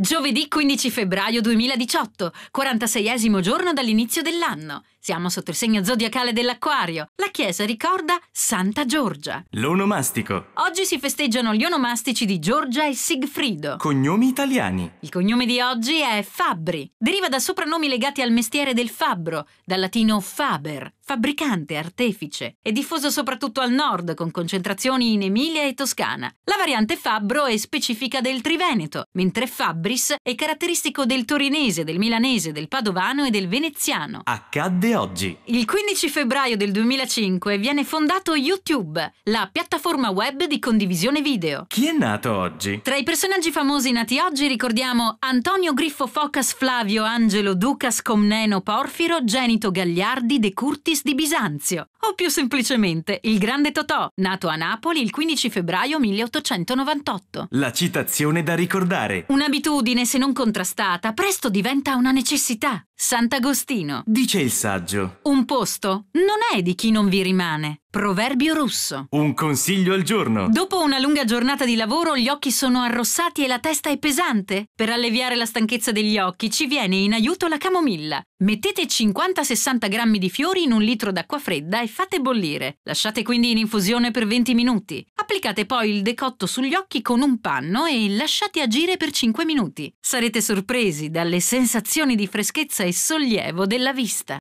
Giovedì 15 febbraio 2018, 46esimo giorno dall'inizio dell'anno. Siamo sotto il segno zodiacale dell'Acquario. La chiesa ricorda Santa Giorgia. L'onomastico. Oggi si festeggiano gli onomastici di Giorgia e Sigfrido. Cognomi italiani. Il cognome di oggi è Fabbri. Deriva da soprannomi legati al mestiere del fabbro, dal latino faber, fabbricante, artefice. È diffuso soprattutto al nord, con concentrazioni in Emilia e Toscana. La variante fabbro è specifica del Triveneto, mentre fabris è caratteristico del torinese, del milanese, del padovano e del veneziano. Accadde oggi. Il 15 febbraio del 2005 viene fondato YouTube, la piattaforma web di condivisione video. Chi è nato oggi? Tra i personaggi famosi nati oggi ricordiamo Antonio Griffo Focas Flavio Angelo Ducas Comneno Porfiro Genito Gagliardi De Curtis di Bisanzio. O più semplicemente, il grande Totò, nato a Napoli il 15 febbraio 1898. La citazione da ricordare. Un'abitudine, se non contrastata, presto diventa una necessità. Sant'Agostino. Dice il saggio. Un posto non è di chi non vi rimane, Proverbio russo. Un consiglio al giorno. Dopo una lunga giornata di lavoro gli occhi sono arrossati e la testa è pesante? Per alleviare la stanchezza degli occhi ci viene in aiuto la camomilla. Mettete 50-60 grammi di fiori in un litro d'acqua fredda e fate bollire. Lasciate quindi in infusione per 20 minuti. Applicate poi il decotto sugli occhi con un panno e lasciate agire per 5 minuti. Sarete sorpresi dalle sensazioni di freschezza e sollievo della vista.